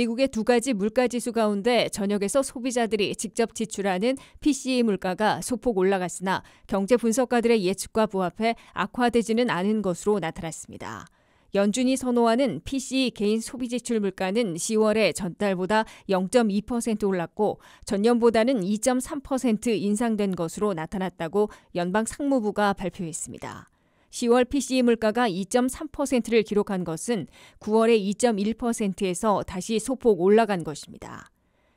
미국의 두 가지 물가 지수 가운데 저녁에서 소비자들이 직접 지출하는 PCE 물가가 소폭 올라갔으나 경제 분석가들의 예측과 부합해 악화되지는 않은 것으로 나타났습니다. 연준이 선호하는 PCE 개인 소비 지출 물가는 10월에 전달보다 0.2% 올랐고 전년보다는 2.3% 인상된 것으로 나타났다고 연방 상무부가 발표했습니다. 10월 PCE 물가가 2.3%를 기록한 것은 9월의 2.1%에서 다시 소폭 올라간 것입니다.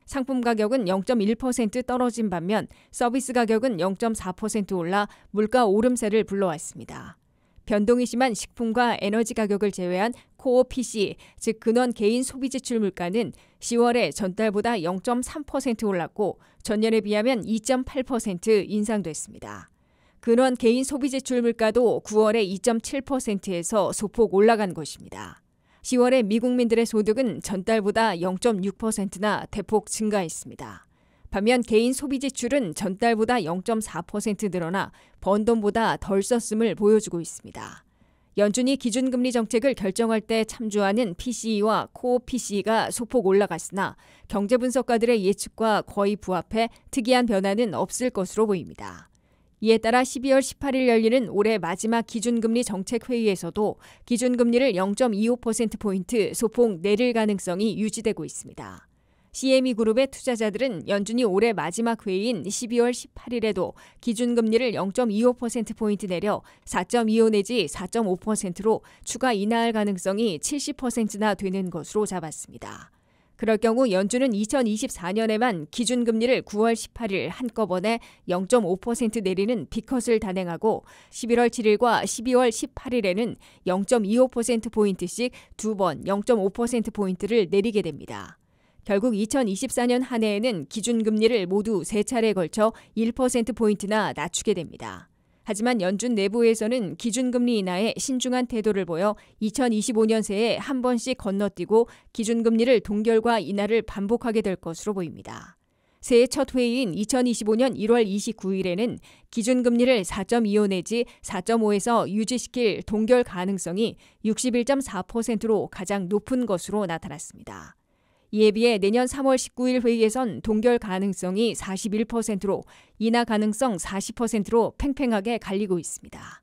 상품 가격은 0.1% 떨어진 반면 서비스 가격은 0.4% 올라 물가 오름세를 불러왔습니다. 변동이 심한 식품과 에너지 가격을 제외한 코어 PC, 즉 근원 개인 소비 지출 물가는 10월에 전달보다 0.3% 올랐고 전년에 비하면 2.8% 인상됐습니다. 근원 개인 소비 지출 물가도 9월에 2.7%에서 소폭 올라간 것입니다. 10월에 미국민들의 소득은 전달보다 0.6%나 대폭 증가했습니다. 반면 개인 소비 지출은 전달보다 0.4% 늘어나 번 돈보다 덜 썼음을 보여주고 있습니다. 연준이 기준금리 정책을 결정할 때 참조하는 PCE와 코어 PCE가 소폭 올라갔으나 경제분석가들의 예측과 거의 부합해 특이한 변화는 없을 것으로 보입니다. 이에 따라 12월 18일 열리는 올해 마지막 기준금리 정책회의에서도 기준금리를 0.25%포인트 소폭 내릴 가능성이 유지되고 있습니다. CME그룹의 투자자들은 연준이 올해 마지막 회의인 12월 18일에도 기준금리를 0.25%포인트 내려 4.25 내지 4.5%로 추가 인하할 가능성이 70%나 되는 것으로 잡았습니다. 그럴 경우 연준은 2024년에만 기준금리를 9월 18일 한꺼번에 0.5% 내리는 비컷을 단행하고 11월 7일과 12월 18일에는 0.25%포인트씩 두 번 0.5%포인트를 내리게 됩니다. 결국 2024년 한 해에는 기준금리를 모두 세 차례에 걸쳐 1%포인트나 낮추게 됩니다. 하지만 연준 내부에서는 기준금리 인하에 신중한 태도를 보여 2025년 새에 한 번씩 건너뛰고 기준금리를 동결과 인하를 반복하게 될 것으로 보입니다. 새해 첫 회의인 2025년 1월 29일에는 기준금리를 4.25 내지 4.5에서 유지시킬 동결 가능성이 61.4%로 가장 높은 것으로 나타났습니다. 이에 비해 내년 3월 19일 회의에선 동결 가능성이 41%로 인하 가능성 40%로 팽팽하게 갈리고 있습니다.